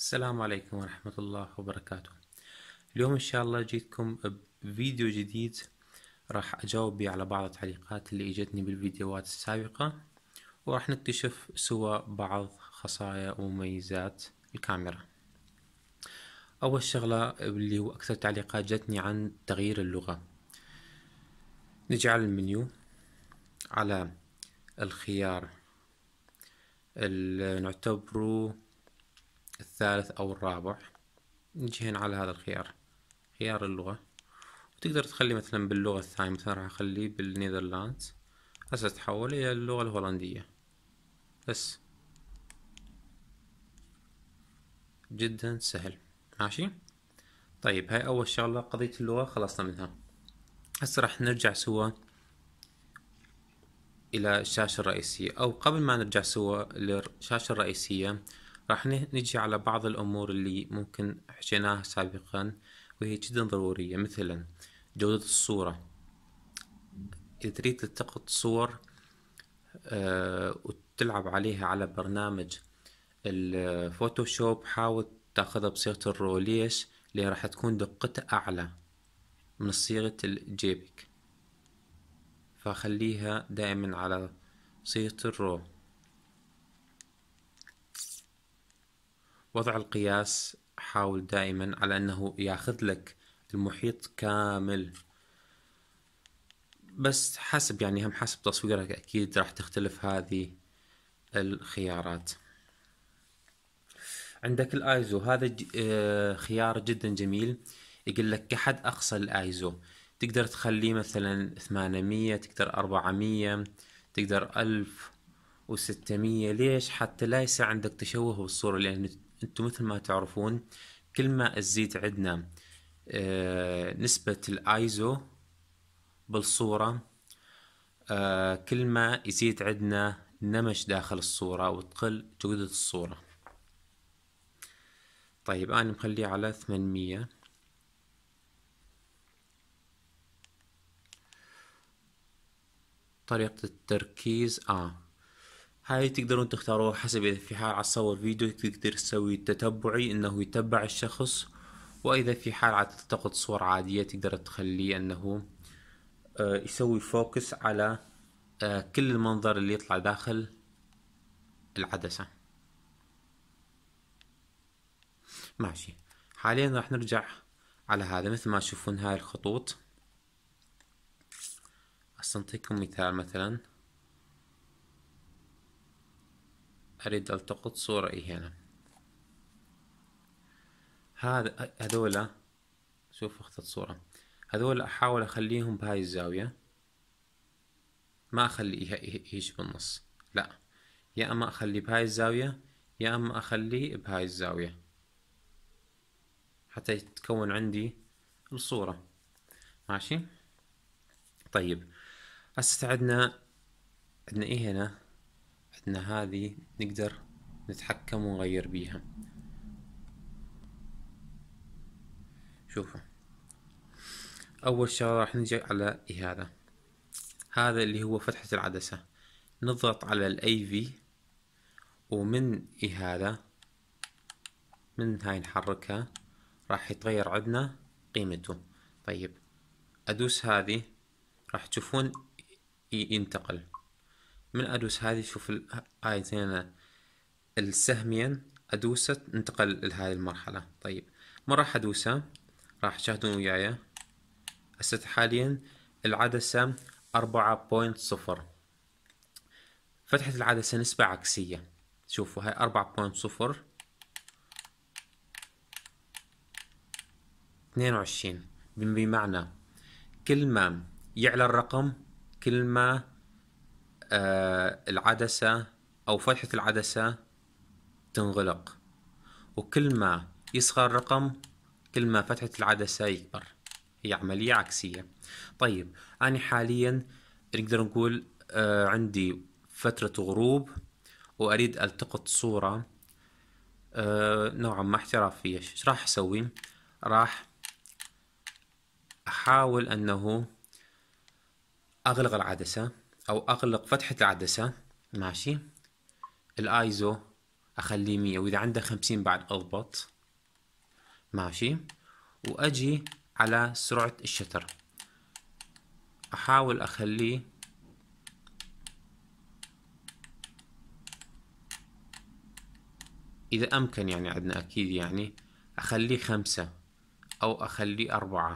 السلام عليكم ورحمة الله وبركاته اليوم إن شاء الله جيتكم بفيديو جديد راح أجاوب بيه على بعض التعليقات اللي إجتني بالفيديوهات السابقة وراح نكتشف سوا بعض خصايا ومميزات الكاميرا أول شغلة اللي هو أكثر تعليقات جتني عن تغيير اللغة نجي على المنيو على الخيار نعتبره الثالث أو الرابع نجي هنا على هذا الخيار خيار اللغة وتقدر تخلي مثلا باللغة الثانية مثلا راح أخليه بالنيذرلاندز هسه تحول إلى اللغة الهولندية بس جدا سهل ماشي طيب هاي أول شغلة قضية اللغة خلصنا منها هسه راح نرجع سوا إلى الشاشة الرئيسية أو قبل ما نرجع سوا للشاشة الرئيسية راح نجي على بعض الأمور اللي ممكن حكيناها سابقا وهي جدا ضرورية مثلا جودة الصورة إذا تريد تلتقط صور آه، وتلعب عليها على برنامج الفوتوشوب حاول تاخذها بصيغة الرو ليش؟ اللي راح تكون دقتها أعلى من صيغة الجيبك فخليها دائما على صيغة الرو وضع القياس حاول دائما على أنه ياخذ لك المحيط كامل بس حسب يعني هم حسب تصويرك أكيد راح تختلف هذه الخيارات عندك الايزو هذا آه، خيار جدا جميل يقول لك كحد اقصى الايزو تقدر تخليه مثلا 800 تقدر 400 تقدر 1600 ليش حتى لا يصير عندك تشوه بالصورة لأن انتم مثل ما تعرفون كل ما تزيد عندنا آه، نسبة الايزو بالصورة آه، كل ما يزيد عندنا نمش داخل الصورة وتقل جودة الصورة طيب انا مخليه على ثمانمية طريقة التركيز آه هاي تقدرون تختاروها حسب إذا في حال عتصور فيديو تقدر تسوي تتبعي إنه يتبع الشخص وإذا في حال عتلتقط صور عادية تقدر تخليه إنه آه، يسوي فوكس على آه، كل المنظر اللي يطلع داخل العدسة ماشي حاليا راح نرجع على هذا مثل ما تشوفون هاي الخطوط استنطيكم مثال مثلا أريد ألتقط صورة إيه هنا هذا هذولا شوف أخذت صورة هذولا أحاول أخليهم بهاي الزاوية ما أخليه هيج بالنص لا يا أما أخليه بهاي الزاوية يا أما أخليه بهاي الزاوية حتى يتكون عندي الصورة ماشي طيب هسه عندنا عندنا إيه هنا إن هذه نقدر نتحكم ونغير بيها شوفوا أول شغلة راح نجي على هذا هذا اللي هو فتحة العدسة نضغط على الاي في ومن هذا من هاي نحركها راح يتغير عندنا قيمته طيب ادوس هذه راح تشوفون ينتقل من ادوس هذه شوف الايتين زينه السهمين ادوسه انتقل لهذه المرحلة طيب ما راح ادوسه راح تشاهدون وياي هسه حاليا العدسة أربعة بوينت صفر فتحت العدسة نسبة عكسية شوفوا هاي أربعة بوينت صفر بمعنى كل ما يعلى الرقم كل ما آه، العدسة أو فتحة العدسة تنغلق وكل ما يصغر الرقم كل ما فتحة العدسة يكبر هي عملية عكسية طيب أنا حاليا نقدر نقول آه، عندي فترة غروب وأريد ألتقط صورة آه، نوعا ما احترافية ايش راح أسوي راح أحاول أنه أغلق العدسة او اغلق فتحة العدسة ماشي الايزو اخليه مية واذا عنده خمسين بعد اضبط ماشي واجي على سرعة الشتر احاول اخليه إذا أمكن يعني عندنا أكيد يعني أخليه خمسة أو أخليه أربعة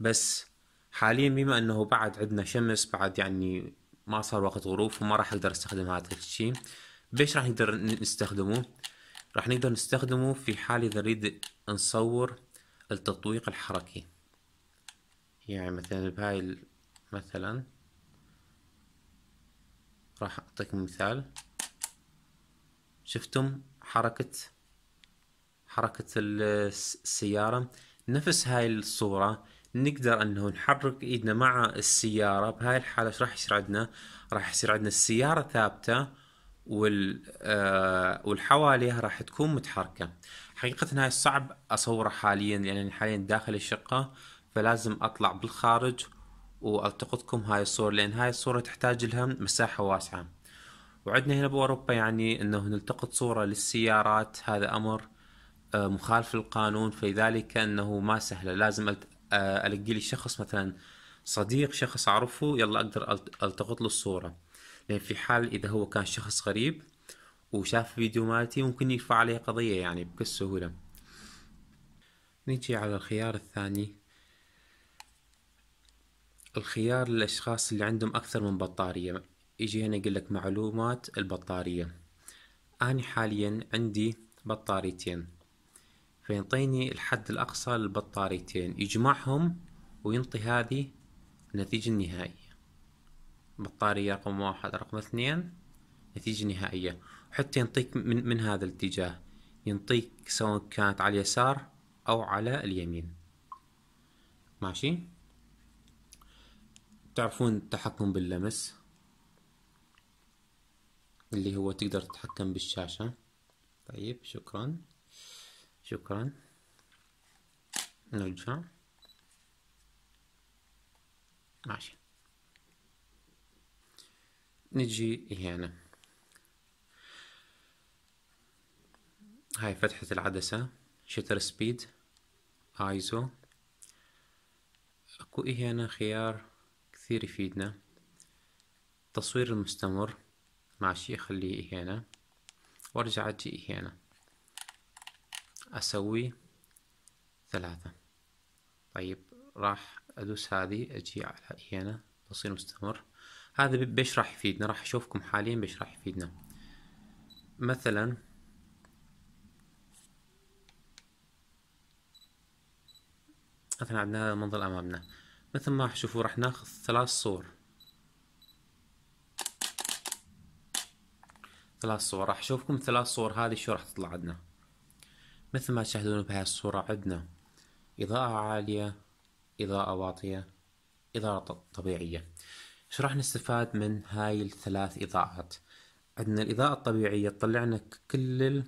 بس حاليا بما انه بعد عندنا شمس بعد يعني ما صار وقت غروب فما راح اقدر استخدم هذا الشيء بيش راح نقدر نستخدمه راح نقدر نستخدمه في حال اذا نريد نصور التطويق الحركي يعني مثلا بهاي مثلا راح اعطيك مثال شفتم حركة حركة السيارة نفس هاي الصورة نقدر انه نحرك ايدنا مع السياره بهاي الحاله ايش راح يصير عندنا راح يصير عندنا السياره ثابته وال آه والحواليها راح تكون متحركه حقيقه هاي صعب اصوره حاليا يعني حاليا داخل الشقه فلازم اطلع بالخارج والتقطكم هاي الصوره لان هاي الصوره تحتاج لها مساحه واسعه وعندنا هنا باوروبا يعني انه نلتقط صوره للسيارات هذا امر آه، مخالف للقانون فلذلك انه ما سهله لازم آه، القي لي شخص مثلا صديق شخص اعرفه يلا اقدر التقط له الصوره لان في حال اذا هو كان شخص غريب وشاف فيديو مالتي ممكن يرفع عليه قضيه يعني بكل سهوله نجي على الخيار الثاني الخيار للاشخاص اللي عندهم اكثر من بطاريه يجي هنا يقول لك معلومات البطاريه أنا حاليا عندي بطاريتين فينطيني الحد الأقصى للبطاريتين يجمعهم وينطي هذه النتيجة النهائية بطارية رقم واحد رقم اثنين نتيجة نهائية حتى ينطيك من, من هذا الاتجاه ينطيك سواء كانت على اليسار أو على اليمين ماشي تعرفون التحكم باللمس اللي هو تقدر تتحكم بالشاشة طيب شكرا شكرا نرجع ماشي نجي هنا هاي فتحة العدسة شتر سبيد ايزو اكو إيه هنا خيار كثير يفيدنا التصوير المستمر ماشي خليه إيه هنا وارجع اجي إيه هنا أسوي ثلاثة طيب راح أدوس هذه أجي على هنا بصير مستمر هذا بيش راح يفيدنا راح أشوفكم حاليا بيش راح يفيدنا مثلا مثلا عندنا هذا المنظر أمامنا مثل ما راح تشوفوا راح ناخذ ثلاث صور ثلاث صور راح اشوفكم ثلاث صور هذه شو راح تطلع عندنا مثل ما تشاهدون بهاي الصورة عندنا إضاءة عالية إضاءة واطية إضاءة طبيعية شو راح نستفاد من هاي الثلاث إضاءات عندنا الإضاءة الطبيعية تطلعنا كل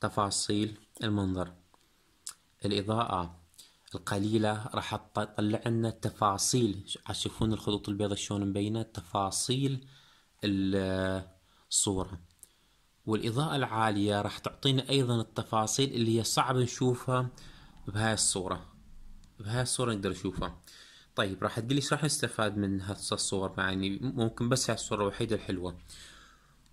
تفاصيل المنظر الإضاءة القليلة راح تطلع لنا تفاصيل تشوفون الخطوط البيضاء شلون مبينة تفاصيل الصورة والإضاءة العالية راح تعطينا أيضا التفاصيل اللي هي صعب نشوفها بهاي الصورة بهاي الصورة نقدر نشوفها طيب راح تقولي راح نستفاد من هالصور يعني ممكن بس هالصورة الوحيدة الحلوة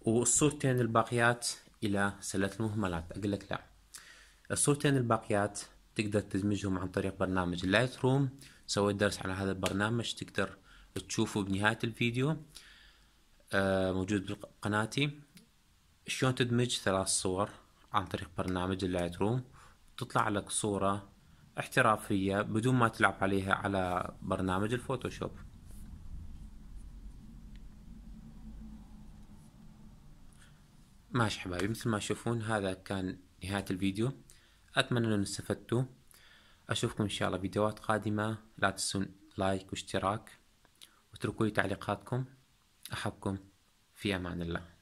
والصورتين الباقيات إلى سلة المهملات أقول لك لا الصورتين الباقيات تقدر تدمجهم عن طريق برنامج اللايت روم سويت درس على هذا البرنامج تقدر تشوفه بنهاية الفيديو آه، موجود بقناتي شلون تدمج ثلاث صور عن طريق برنامج اللايت روم تطلع لك صورة احترافية بدون ما تلعب عليها على برنامج الفوتوشوب ماشي حبايبي مثل ما تشوفون هذا كان نهاية الفيديو أتمنى أن استفدتوا أشوفكم إن شاء الله فيديوهات قادمة لا تنسون لايك واشتراك واتركوا لي تعليقاتكم أحبكم في أمان الله